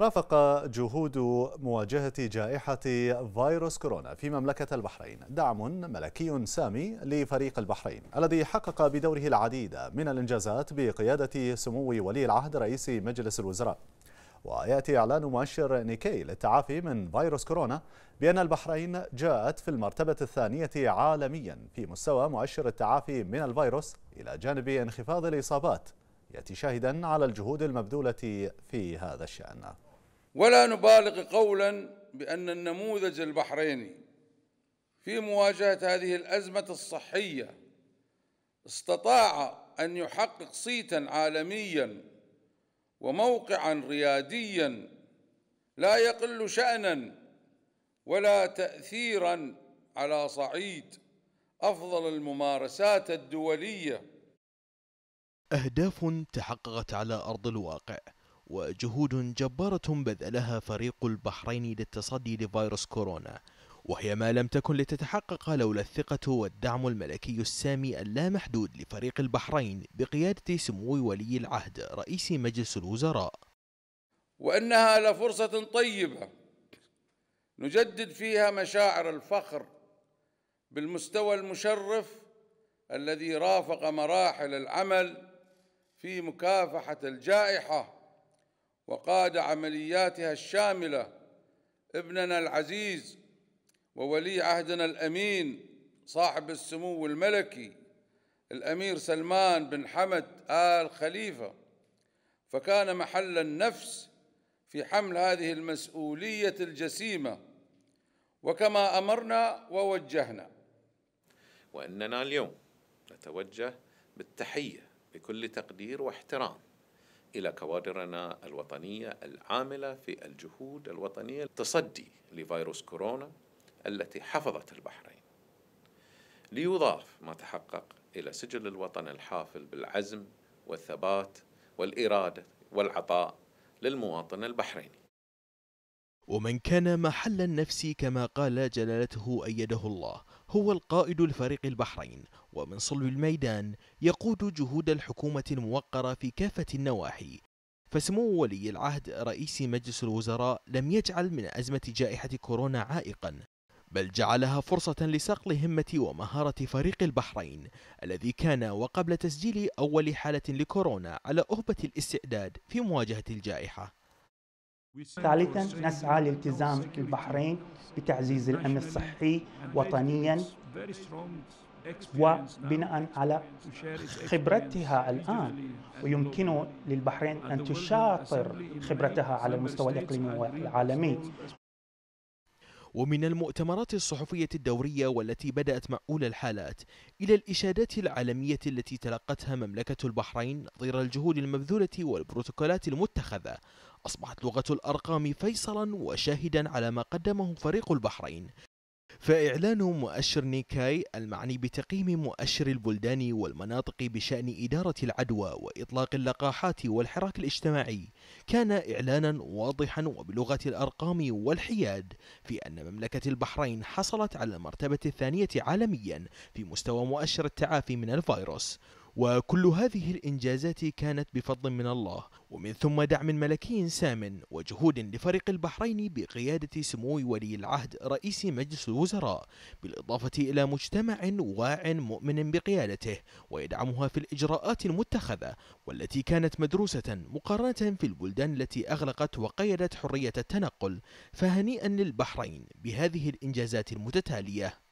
رافق جهود مواجهة جائحة فيروس كورونا في مملكة البحرين دعم ملكي سامي لفريق البحرين الذي حقق بدوره العديد من الإنجازات بقيادة سمو ولي العهد رئيس مجلس الوزراء ويأتي إعلان مؤشر نيكي للتعافي من فيروس كورونا بأن البحرين جاءت في المرتبة الثانية عالميا في مستوى مؤشر التعافي من الفيروس إلى جانب انخفاض الإصابات يأتي شاهدا على الجهود المبذولة في هذا الشأن ولا نبالغ قولا بأن النموذج البحريني في مواجهة هذه الأزمة الصحية استطاع أن يحقق صيتا عالميا وموقعا رياديا لا يقل شأنا ولا تأثيرا على صعيد أفضل الممارسات الدولية أهداف تحققت على أرض الواقع وجهود جبارة بذلها فريق البحرين للتصدي لفيروس كورونا وهي ما لم تكن لتتحقق لولا الثقة والدعم الملكي السامي اللامحدود لفريق البحرين بقيادة سمو ولي العهد رئيس مجلس الوزراء وإنها لفرصة طيبة نجدد فيها مشاعر الفخر بالمستوى المشرف الذي رافق مراحل العمل في مكافحة الجائحة وقاد عملياتها الشاملة ابننا العزيز وولي عهدنا الأمين صاحب السمو الملكي الأمير سلمان بن حمد آل خليفة فكان محل النفس في حمل هذه المسؤولية الجسيمة وكما أمرنا ووجهنا وأننا اليوم نتوجه بالتحية بكل تقدير واحترام إلى كوادرنا الوطنية العاملة في الجهود الوطنية للتصدي لفيروس كورونا التي حفظت البحرين ليضاف ما تحقق إلى سجل الوطن الحافل بالعزم والثبات والإرادة والعطاء للمواطن البحريني ومن كان محل النفس كما قال جلالته أيده الله هو القائد الفريق البحرين ومن صلب الميدان يقود جهود الحكومة الموقرة في كافة النواحي فسمو ولي العهد رئيس مجلس الوزراء لم يجعل من أزمة جائحة كورونا عائقا بل جعلها فرصة لصقل همة ومهارة فريق البحرين الذي كان وقبل تسجيل أول حالة لكورونا على أهبة الاستعداد في مواجهة الجائحة ثالثا نسعى لالتزام البحرين بتعزيز الامن الصحي وطنيا وبناء على خبرتها الان ويمكن للبحرين ان تشاطر خبرتها على المستوى الاقليمي والعالمي ومن المؤتمرات الصحفية الدورية والتي بدأت مع أولى الحالات إلى الإشادات العالمية التي تلقتها مملكة البحرين نظير الجهود المبذولة والبروتوكولات المتخذة أصبحت لغة الأرقام فيصلا وشاهدا على ما قدمه فريق البحرين فإعلان مؤشر نيكاي المعني بتقييم مؤشر البلدان والمناطق بشأن إدارة العدوى وإطلاق اللقاحات والحراك الاجتماعي كان إعلانا واضحا وبلغة الأرقام والحياد في أن مملكة البحرين حصلت على المرتبة الثانية عالميا في مستوى مؤشر التعافي من الفيروس وكل هذه الإنجازات كانت بفضل من الله ومن ثم دعم ملكي سام وجهود لفريق البحرين بقيادة سمو ولي العهد رئيس مجلس الوزراء بالإضافة إلى مجتمع واع مؤمن بقيادته ويدعمها في الإجراءات المتخذة والتي كانت مدروسة مقارنة في البلدان التي أغلقت وقيدت حرية التنقل فهنيئا للبحرين بهذه الإنجازات المتتالية